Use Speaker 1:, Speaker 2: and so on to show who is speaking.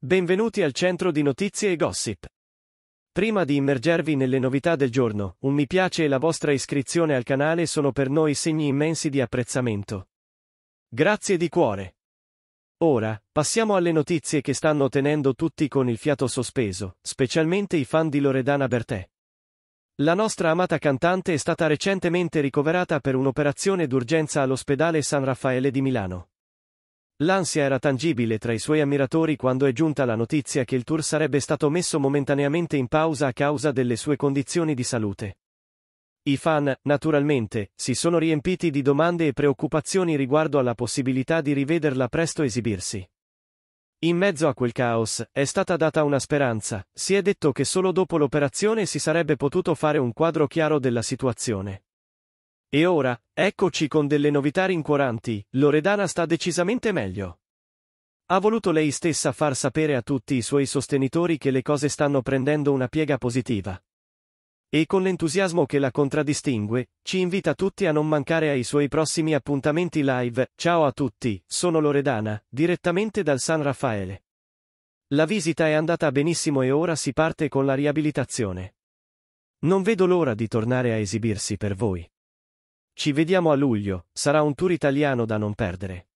Speaker 1: Benvenuti al centro di notizie e gossip. Prima di immergervi nelle novità del giorno, un mi piace e la vostra iscrizione al canale sono per noi segni immensi di apprezzamento. Grazie di cuore. Ora, passiamo alle notizie che stanno tenendo tutti con il fiato sospeso, specialmente i fan di Loredana Bertè. La nostra amata cantante è stata recentemente ricoverata per un'operazione d'urgenza all'ospedale San Raffaele di Milano. L'ansia era tangibile tra i suoi ammiratori quando è giunta la notizia che il tour sarebbe stato messo momentaneamente in pausa a causa delle sue condizioni di salute. I fan, naturalmente, si sono riempiti di domande e preoccupazioni riguardo alla possibilità di rivederla presto esibirsi. In mezzo a quel caos, è stata data una speranza, si è detto che solo dopo l'operazione si sarebbe potuto fare un quadro chiaro della situazione. E ora, eccoci con delle novità rincuoranti, Loredana sta decisamente meglio. Ha voluto lei stessa far sapere a tutti i suoi sostenitori che le cose stanno prendendo una piega positiva. E con l'entusiasmo che la contraddistingue, ci invita tutti a non mancare ai suoi prossimi appuntamenti live. Ciao a tutti, sono Loredana, direttamente dal San Raffaele. La visita è andata benissimo e ora si parte con la riabilitazione. Non vedo l'ora di tornare a esibirsi per voi. Ci vediamo a luglio, sarà un tour italiano da non perdere.